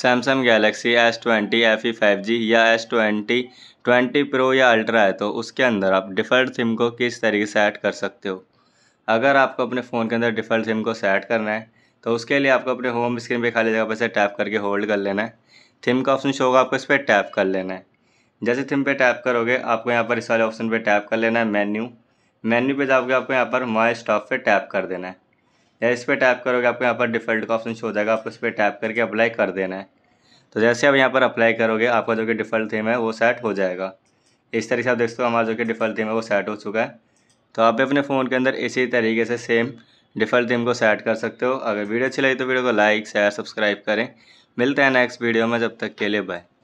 Samsung Galaxy S twenty F E five G या S twenty twenty pro या ultra है तो उसके अंदर आप डिफ़ल्ट सिम को किस तरीके से ऐड कर सकते हो अगर आपको अपने फ़ोन के अंदर डिफ़ल्ट सिम को सेट करना है तो उसके लिए आपको अपने होम स्क्रीन पे खाली जगह पर से टैप करके होल्ड कर लेना है थिम का ऑप्शन शो होगा आपको इस पर टैप कर लेना है जैसे थिम पे टैप करोगे आपको यहाँ पर इस वाले ऑप्शन पे टैप कर लेना है मेन्यू मेन्यू पे जाओगे आपको यहाँ पर माई स्टॉप पे टैप कर देना है या इस पर टैप करोगे आपको यहाँ पर डिफ़ल्ट का ऑप्शन शो हो जाएगा आपको इस पर टैप करके अप्लाई कर देना है तो जैसे आप यहाँ पर अप्लाई करोगे आपका जो कि डिफ़ल्ट थीम है वो सेट हो जाएगा इस तरीके से आप देखते हो हमारा जो कि डिफ़ल्ट थीम है वो सेट हो चुका है तो आप भी अपने फ़ोन के अंदर इसी तरीके से सेम डिफ़ल्ट थीम को सेट कर सकते हो अगर वीडियो अच्छी लगी तो वीडियो को लाइक शेयर सब्सक्राइब करें मिलते हैं नेक्स्ट वीडियो में जब तक के लिए बाय